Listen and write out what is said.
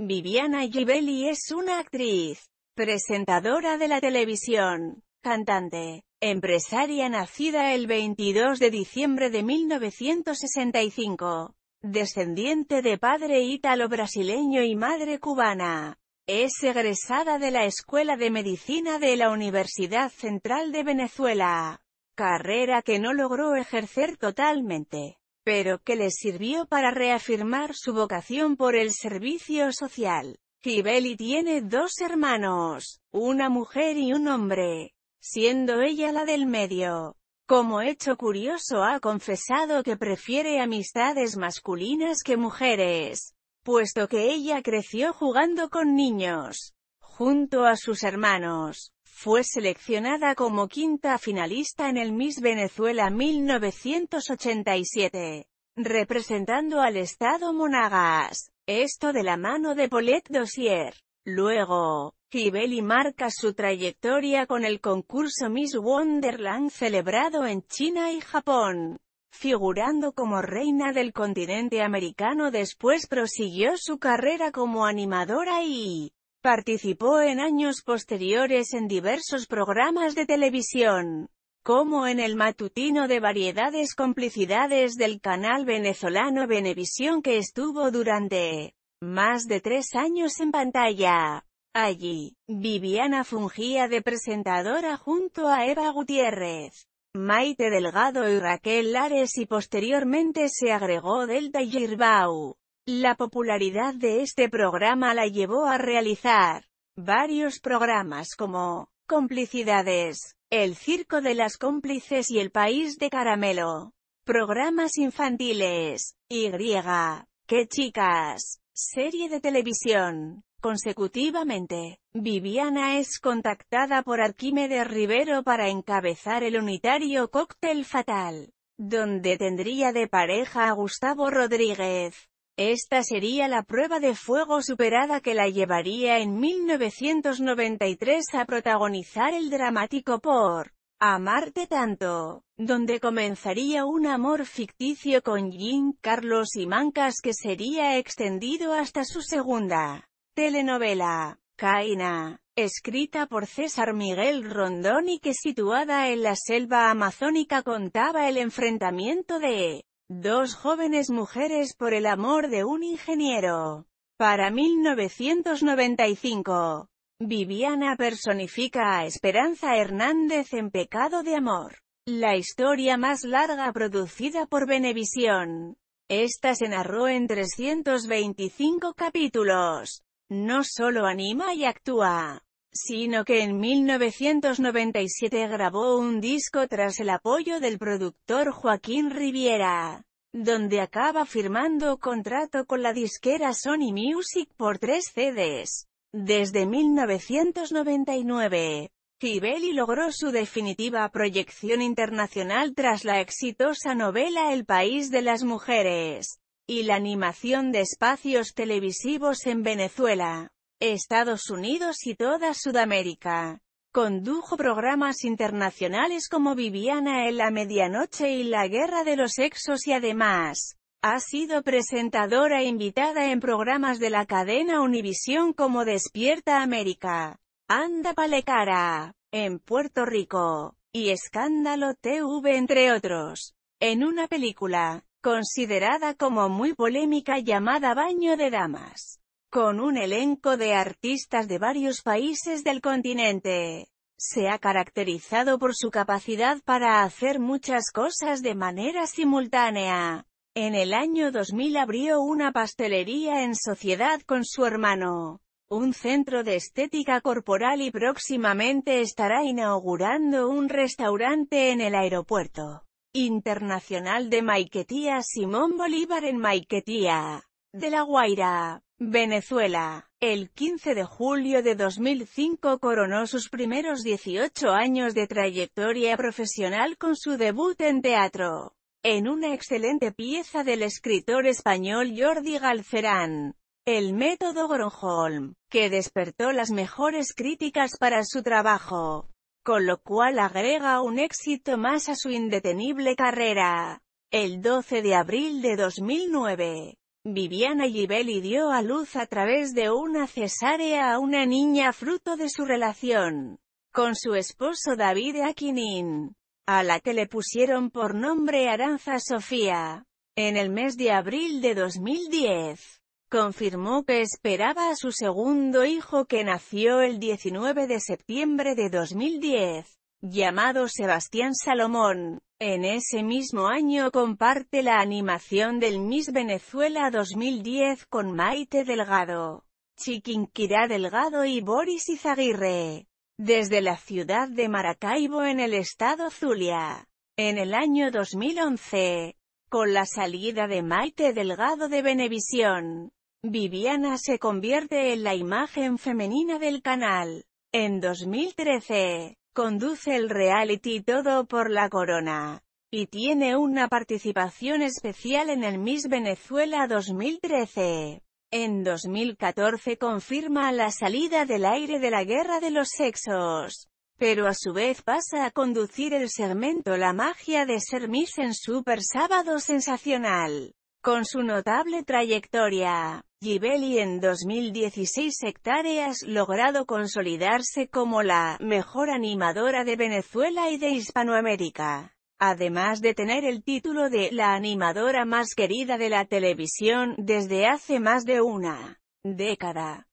Viviana Gibelli es una actriz, presentadora de la televisión, cantante, empresaria nacida el 22 de diciembre de 1965, descendiente de padre ítalo-brasileño y madre cubana. Es egresada de la Escuela de Medicina de la Universidad Central de Venezuela, carrera que no logró ejercer totalmente pero que le sirvió para reafirmar su vocación por el servicio social. Kibeli tiene dos hermanos, una mujer y un hombre, siendo ella la del medio. Como hecho curioso ha confesado que prefiere amistades masculinas que mujeres, puesto que ella creció jugando con niños, junto a sus hermanos fue seleccionada como quinta finalista en el Miss Venezuela 1987, representando al estado Monagas, esto de la mano de Paulette Dossier. Luego, Kibeli marca su trayectoria con el concurso Miss Wonderland celebrado en China y Japón. Figurando como reina del continente americano después prosiguió su carrera como animadora y Participó en años posteriores en diversos programas de televisión, como en el matutino de variedades complicidades del canal venezolano Venevisión que estuvo durante más de tres años en pantalla. Allí, Viviana fungía de presentadora junto a Eva Gutiérrez. Maite Delgado y Raquel Lares y posteriormente se agregó Delta Girbau. La popularidad de este programa la llevó a realizar varios programas como Complicidades, El Circo de las Cómplices y El País de Caramelo, programas infantiles, Y, Qué Chicas, serie de televisión. Consecutivamente, Viviana es contactada por Arquímedes Rivero para encabezar el unitario Cóctel Fatal, donde tendría de pareja a Gustavo Rodríguez. Esta sería la prueba de fuego superada que la llevaría en 1993 a protagonizar el dramático por Amarte Tanto, donde comenzaría un amor ficticio con Jean Carlos y Mancas que sería extendido hasta su segunda telenovela, Caina, escrita por César Miguel Rondón y que situada en la selva amazónica contaba el enfrentamiento de Dos jóvenes mujeres por el amor de un ingeniero. Para 1995, Viviana personifica a Esperanza Hernández en Pecado de Amor, la historia más larga producida por Venevisión. Esta se narró en 325 capítulos. No solo anima y actúa, sino que en 1997 grabó un disco tras el apoyo del productor Joaquín Riviera, donde acaba firmando contrato con la disquera Sony Music por tres CDs. Desde 1999, Gibelli logró su definitiva proyección internacional tras la exitosa novela El País de las Mujeres y la animación de espacios televisivos en Venezuela. Estados Unidos y toda Sudamérica. Condujo programas internacionales como Viviana en la Medianoche y La Guerra de los Sexos y además, ha sido presentadora e invitada en programas de la cadena Univisión como Despierta América, Anda Palecara, en Puerto Rico, y Escándalo TV entre otros. En una película, considerada como muy polémica llamada Baño de Damas con un elenco de artistas de varios países del continente. Se ha caracterizado por su capacidad para hacer muchas cosas de manera simultánea. En el año 2000 abrió una pastelería en sociedad con su hermano, un centro de estética corporal y próximamente estará inaugurando un restaurante en el aeropuerto internacional de Maiquetía Simón Bolívar en Maiquetía de La Guaira, Venezuela. El 15 de julio de 2005 coronó sus primeros 18 años de trayectoria profesional con su debut en teatro, en una excelente pieza del escritor español Jordi Galcerán, El método Gronholm, que despertó las mejores críticas para su trabajo, con lo cual agrega un éxito más a su indetenible carrera. El 12 de abril de 2009, Viviana Givelli dio a luz a través de una cesárea a una niña fruto de su relación con su esposo David Aquinin, a la que le pusieron por nombre Aranza Sofía. En el mes de abril de 2010, confirmó que esperaba a su segundo hijo que nació el 19 de septiembre de 2010 llamado Sebastián Salomón. En ese mismo año comparte la animación del Miss Venezuela 2010 con Maite Delgado, Chiquinquirá Delgado y Boris Izaguirre, desde la ciudad de Maracaibo en el estado Zulia. En el año 2011, con la salida de Maite Delgado de Venevisión, Viviana se convierte en la imagen femenina del canal. En 2013, Conduce el reality Todo por la Corona. Y tiene una participación especial en el Miss Venezuela 2013. En 2014 confirma la salida del aire de la guerra de los sexos. Pero a su vez pasa a conducir el segmento La magia de ser Miss en Super Sábado Sensacional. Con su notable trayectoria, Gibelli en 2016 hectáreas logrado consolidarse como la mejor animadora de Venezuela y de Hispanoamérica. Además de tener el título de la animadora más querida de la televisión desde hace más de una década.